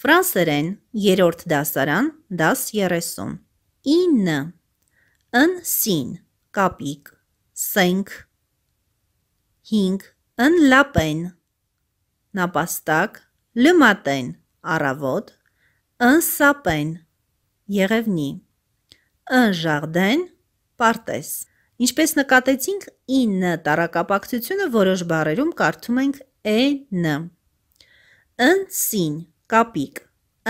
Ֆրանսերեն երրորդ դասարան դաս 30 9 ընսին կապիկ սենք 5 ընլապեն նապաստակ լմատեն առավոտ ընսապեն Եղևնի ընժարդեն պարտես Ինչպես նկատեցինք 9 տարակապակցությունը որոշ բառերում կարդում ենք էն ընսին կապիկ,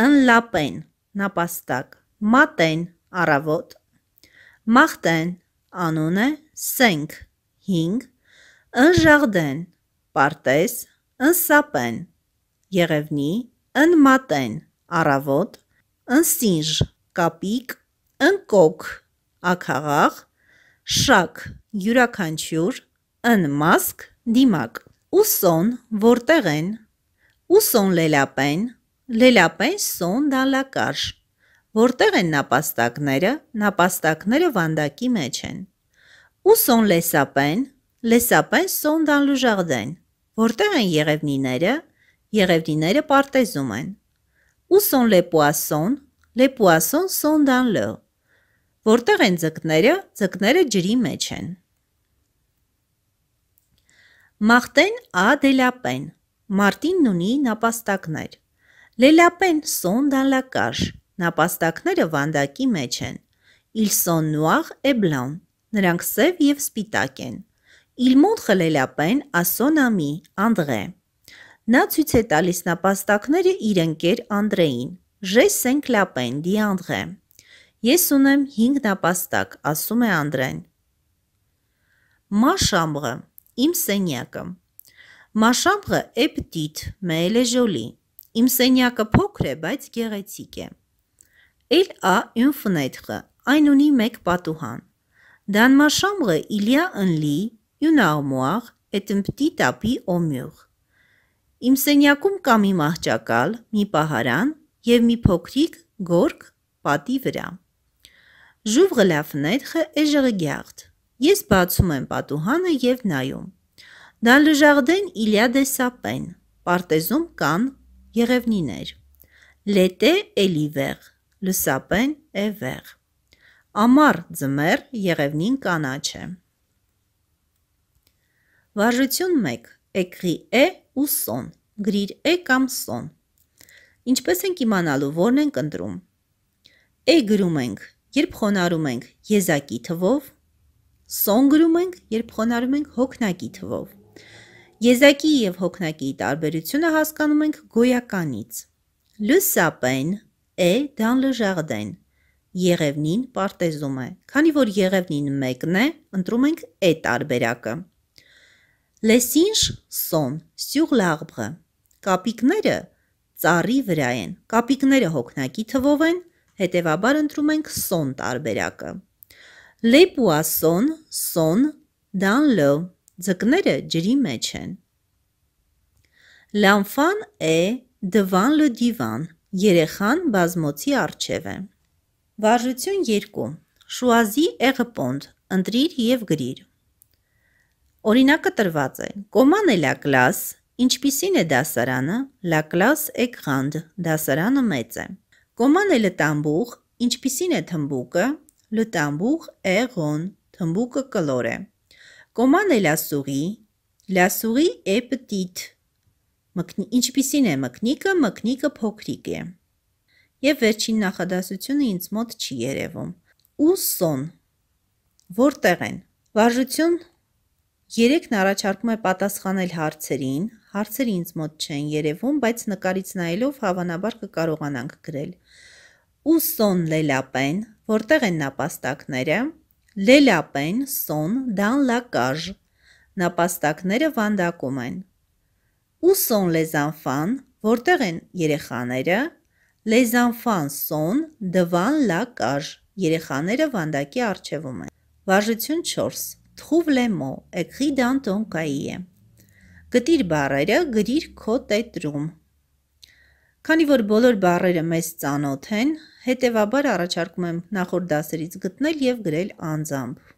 ընլապեն, նապաստակ, մատեն, առավոտ, մախտեն, անուն է, սենք, հինգ, ընժաղդեն, պարտես, ընսապեն, եղևնի, ընմատեն, առավոտ, ընսինժ, կապիկ, ընկոք, ակաղաղ, շակ, յուրականչյուր, ընմասկ, դիմակ, ուսոն, որտեղ են, ուսոն լելապեն, լելապեն սոն դալակարշ, որտեղ են նապաստակները, նապաստակները վանդակի մեջ են։ Ու սոն լեսապեն, լեսապեն սոն դալուժաղդեն, որտեղ են եղևնիները, եղևնիները պարտեզում են։ Ու սոն լեպուասոն, լեպուասոն սոն դան լը, որտեղ են ձկները, ձկները ջրի մեջ են։ Մաղթեն ադելապեն, Մարտինն ունի նապաստակներ։ Լելապեն սոն դանլակար, նապաստակները վանդակի մեջ են։ Իլսոն նուաղ է բլան, նրանք սև և սպիտակ են։ Իլմոն խլելապեն ասոն ամի, անդղե։ Նա ցույց է տալիս նապաստակները իր ընկեր անդրեին։ Ժեսեն կլապեն, դի անդղե։ Ես ունեմ հինգ նապաստակ, ասում է անդրեն։ Մաշամղը, իմ սենյակը։ Մաշամղը է պտիտ, մել է ժոլի, Իմ սենյակը փոքր է, բայց գեղեցիկ է։ Էլ ա une fenêtre, այն ունի մեկ պատուհան։ Dans ma chambre, il y a un lit, une armoire et un petit tapis au mur։ Իմ սենյակում կա մի մահճակալ, մի պահարան եւ մի փոքրիկ գորգ պատի վրա։ J'ouvre la fenêtre et je regarde։ Ես բացում եմ պատուհանը եւ նայում։ Dans le jardin, il y a des sapins։ Պարտեզում կան եղևնիներ։ Լետե էլիվեղ, լսապեն էվեղ։ Ամառ ձմեռ եղևնին կանաչ է։ Վարժություն 1. Էկրի է ու սոն, գրիր է կամ սոն։ Ինչպես ենք իմանալու որն ենք ընտրում։ Է գրում ենք, երբ խոնարում ենք եզակի թվով, սոն գրում ենք, երբ խոնարում ենք հոգնակի թվով։ Եզակի եւ հոգնակիի տարբերությունը հասկանում ենք գոյականից։ Le sapin est dans le jardin։ Եղևնին պարտեզում է։ Քանի որ եղևնին մեկն է, ընտրում ենք է տարբերակը։ Les singes sont sur l'arbre։ Կապիկները ծառի վրա են։ Կապիկները հոգնակի թվով են, հետևաբար ընտրում ենք son տարբերակը։ Les poissons sont dans l'eau Ձկները ջրի մեջ են։ L'enfant est devant le divan։ Երեխան բազմոցի առջև է։ Վարժություն 2։ Շուազի էգպոնդ, ընտրիր եւ գրիր։ Օրինակը տրված է. Կոման է la classe, ինչպիսին է դասարանը, la classe est grande, դասարանը մեծ է։ Կոման է le tambour, ինչպիսին է թմբուկը, le tambour est rond, թմբուկը կլոր է։ Կոման է լասուղի, լասուղի է պտիտ։ Մկնի, ինչպիսին է մկնիկը, մկնիկը փոքրիկ է։ Եվ վերջին նախադասությունը ինձ մոտ չի երևում։ Ու սոն, որտեղ են։ Վարժություն երեքն առաջարկում է պատասխանել հարցերին, հարցերը ինձ մոտ չեն երևում, բայց նկարից նայելով հավանաբար կկարողանանք գրել։ Ու սոն լելապեն, որտեղ են նապաստակները լելապեն, սոն, դան լակաժ։ Նապաստակները վանդակում են։ Ու սոն լեզանֆան, որտեղ են երեխաները։ Լեզանֆան սոն, դվան լակաժ։ Երեխաները վանդակի արչևում են։ Վարժություն 4 Trouve les mots, écris dans ton cahier։ Գտիր բառերը, գրիր քո տետրում։ Քանի որ բոլոր բառերը մեզ ծանոթ են, հետևաբար առաջարկում եմ նախորդ դասերից գտնել եւ գրել անձամբ։